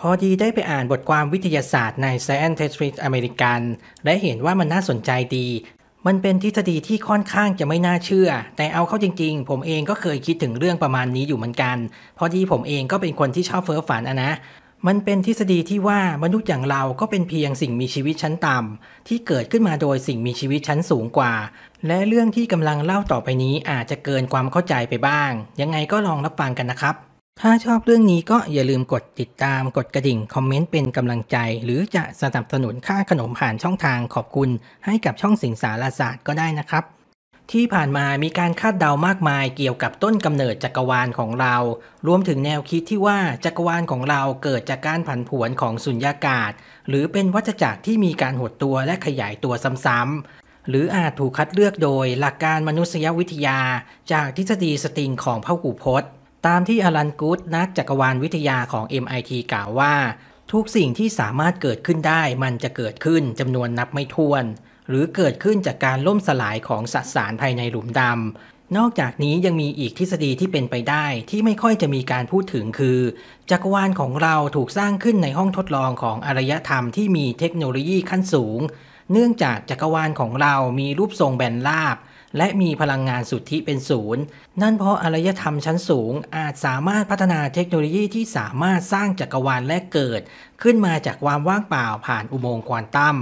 พอดีได้ไปอ่านบทความวิทยาศาสตร์ใน Science t e x t b a m e อเมริกันและเห็นว่ามันน่าสนใจดี มันเป็นทฤษฎีที่ค่อนข้างจะไม่น่าเชื่อ แต่เอาเข้าจริงๆ ผมเองก็เคยคิดถึงเรื่องประมาณนี้อยู่เหมือนกัน พอดีผมเองก็เป็นคนที่ชอบเฟ้อฝันอะนะ มันเป็นทฤษฎีที่ว่า มนุษย์อย่างเราก็เป็นเพียงสิ่งมีชีวิตชั้นต่ำ ที่เกิดขึ้นมาโดยสิ่งมีชีวิตชั้นสูงกว่า และเรื่องที่กำลังเล่าต่อไปนี้อาจจะเกินความเข้าใจไปบ้าง ยังไงก็ลองรับฟังกันนะครับถ้าชอบเรื่องนี้ก็อย่าลืมกดติดตาม กดกระดิ่งคอมเมนต์เป็นกำลังใจ หรือจะสนับสนุนค่าขนมผ่านช่องทางขอบคุณ ให้กับช่องสิงสารศาสตร์ก็ได้นะครับ ที่ผ่านมามีการคาดเดามากมายเกี่ยวกับต้นกำเนิดจักรวาลของเรารวมถึงแนวคิดที่ว่าจักรวาลของเราเกิดจากการผันผวนของสุญญากาศ หรือเป็นวัฏจักรที่มีการหดตัวและขยายตัวซ้ำๆหรืออาจถูกคัดเลือกโดยหลักการมนุษยวิทยา จากทฤษฎีสตริงของพหุพจน์ตามที่อลันกูดนักจักรวาลวิทยาของ MIT กล่าวว่า ทุกสิ่งที่สามารถเกิดขึ้นได้มันจะเกิดขึ้นจำนวนนับไม่ถ้วน หรือเกิดขึ้นจากการล่มสลายของสสารภายในหลุมดำนอกจากนี้ยังมีอีกทฤษฎีที่เป็นไปได้ที่ไม่ค่อยจะมีการพูดถึงคือ จักรวาลของเราถูกสร้างขึ้นในห้องทดลองของอารยธรรมที่มีเทคโนโลยีขั้นสูง เนื่องจากจักรวาลของเรามีรูปทรงแบนราบและมีพลังงานสุทธิเป็นศูนย์ นั่นเพราะอารยธรรมชั้นสูงอาจสามารถพัฒนาเทคโนโลยีที่สามารถสร้างจักรวาลและเกิด ขึ้นมาจากความว่างเปล่าผ่านอุโมงค์ควอนตัม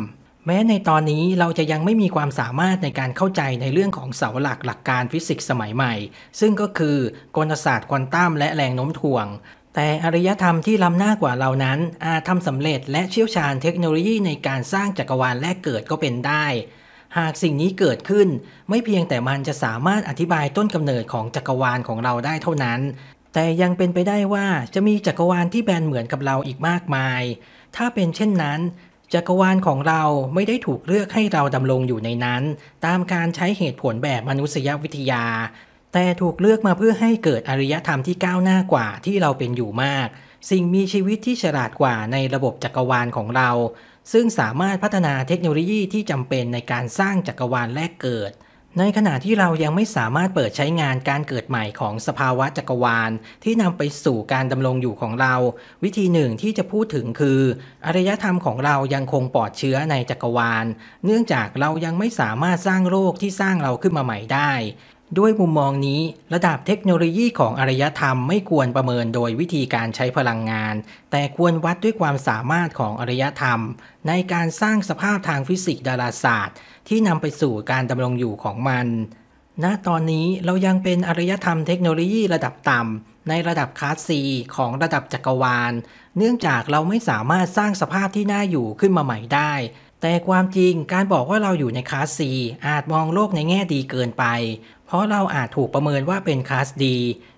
แม้ในตอนนี้เราจะยังไม่มีความสามารถในการเข้าใจในเรื่องของเสาหลักหลักการฟิสิกส์สมัยใหม่ ซึ่งก็คือกลศาสตร์ควอนตัมและแรงโน้มถ่วง แต่อารยธรรมที่ล้ำหน้ากว่าเรานั้น อาจทำสำเร็จ และเชี่ยวชาญเทคโนโลยีในการสร้างจักรวาลแลกเกิดก็เป็นได้หากสิ่งนี้เกิดขึ้นไม่เพียงแต่มันจะสามารถอธิบายต้นกำเนิดของจักรวาลของเราได้เท่านั้น แต่ยังเป็นไปได้ว่าจะมีจักรวาลที่แบนเหมือนกับเราอีกมากมาย ถ้าเป็นเช่นนั้น จักรวาลของเราไม่ได้ถูกเลือกให้เราดำรงอยู่ในนั้น ตามการใช้เหตุผลแบบมนุษยวิทยา แต่ถูกเลือกมาเพื่อให้เกิดอริยธรรมที่ก้าวหน้ากว่าที่เราเป็นอยู่มาก สิ่งมีชีวิตที่ฉลาดกว่าในระบบจักรวาลของเราซึ่งสามารถพัฒนาเทคโนโลยีที่จำเป็นในการสร้างจักรวาลแรกเกิด ในขณะที่เรายังไม่สามารถเปิดใช้งานการเกิดใหม่ของสภาวะจักรวาล ที่นำไปสู่การดำรงอยู่ของเรา วิธีหนึ่งที่จะพูดถึงคืออารยธรรมของเรายังคงปลอดเชื้อในจักรวาล เนื่องจากเรายังไม่สามารถสร้างโลกที่สร้างเราขึ้นมาใหม่ได้ด้วยมุมมองนี้ระดับเทคโนโลยีของอารยธรรมไม่ควรประเมินโดยวิธีการใช้พลังงาน แต่ควรวัดด้วยความสามารถของอารยธรรม ในการสร้างสภาพทางฟิสิกส์ดาราศาสตร์ ที่นำไปสู่การดำรงอยู่ของมัน ณตอนนี้เรายังเป็นอารยธรรมเทคโนโลยีระดับต่ำ ในระดับคลาสซีของระดับจักรวาล เนื่องจากเราไม่สามารถสร้างสภาพที่น่าอยู่ขึ้นมาใหม่ได้แต่ความจริงการบอกว่าเราอยู่ในคลาสซีอาจมองโลกในแง่ดีเกินไปเพราะเราอาจถูกประเมินว่าเป็นคลาสดี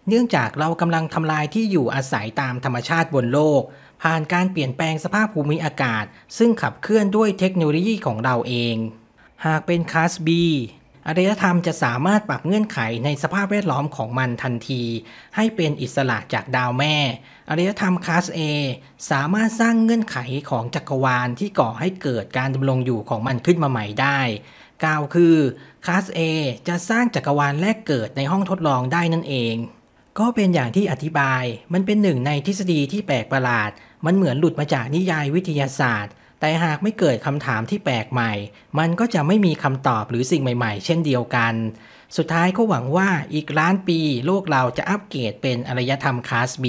เนื่องจากเรากำลังทำลายที่อยู่อาศัยตามธรรมชาติบนโลก ผ่านการเปลี่ยนแปลงสภาพภูมิอากาศ ซึ่งขับเคลื่อนด้วยเทคโนโลยีของเราเอง หากเป็นคลาสบีอารยธรรมจะสามารถปรับเงื่อนไขในสภาพแวดล้อมของมันทันที ให้เป็นอิสระจากดาวแม่ อารยธรรมคลาสอสามารถสร้างเงื่อนไขของจักรวาลที่ก่อให้เกิดการดำรงอยู่ของมันขึ้นมาใหม่ได้กล่าวคือ คลาส A จะสร้างจักรวาลแรกเกิดในห้องทดลองได้นั่นเอง ก็เป็นอย่างที่อธิบาย มันเป็นหนึ่งในทฤษฎีที่แปลกประหลาด มันเหมือนหลุดมาจากนิยายวิทยาศาสตร์ แต่หากไม่เกิดคำถามที่แปลกใหม่ มันก็จะไม่มีคำตอบหรือสิ่งใหม่ๆเช่นเดียวกัน สุดท้ายก็หวังว่าอีกล้านปีโลกเราจะอัปเกรดเป็นอารยธรรมคลาส B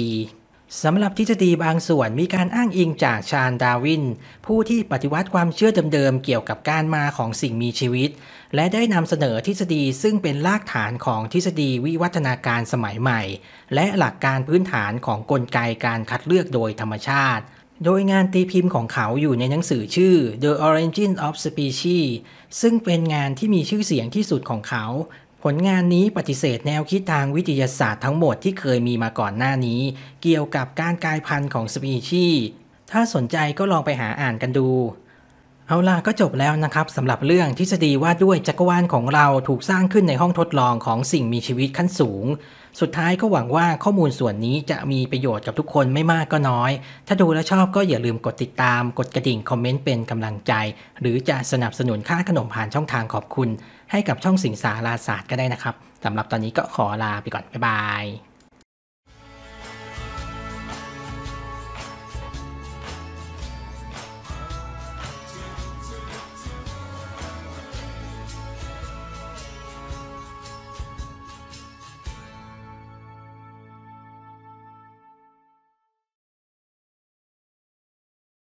สำหรับทฤษฎีบางส่วนมีการอ้างอิงจากชาญดาวิน ผู้ที่ปฏิวัติความเชื่อเดิมๆเกี่ยวกับการมาของสิ่งมีชีวิต และได้นำเสนอทฤษฎีซึ่งเป็นรากฐานของทฤษฎีวิวัฒนาการสมัยใหม่ และหลักการพื้นฐานของกลไกการคัดเลือกโดยธรรมชาติ โดยงานตีพิมพ์ของเขาอยู่ในหนังสือชื่อ The Origin of Species ซึ่งเป็นงานที่มีชื่อเสียงที่สุดของเขาผลงานนี้ปฏิเสธแนวคิดทางวิทยาศาสตร์ทั้งหมดที่เคยมีมาก่อนหน้านี้เกี่ยวกับการกลายพันธุ์ของสปีชีส์ถ้าสนใจก็ลองไปหาอ่านกันดูเอาล่ะ ก็จบแล้วนะครับสำหรับเรื่องทฤษฎีว่าด้วยจักรวาลของเราถูกสร้างขึ้นในห้องทดลองของสิ่งมีชีวิตขั้นสูง สุดท้ายก็หวังว่าข้อมูลส่วนนี้จะมีประโยชน์กับทุกคนไม่มากก็น้อย ถ้าดูแลชอบก็อย่าลืมกดติดตามกดกระดิ่งคอมเมนต์เป็นกำลังใจ หรือจะสนับสนุนค่าขนมผ่านช่องทางขอบคุณ ให้กับช่องสิงสาราศาสตร์ก็ได้นะครับสำหรับตอนนี้ก็ขอลาไปก่อนบ๊ายบาย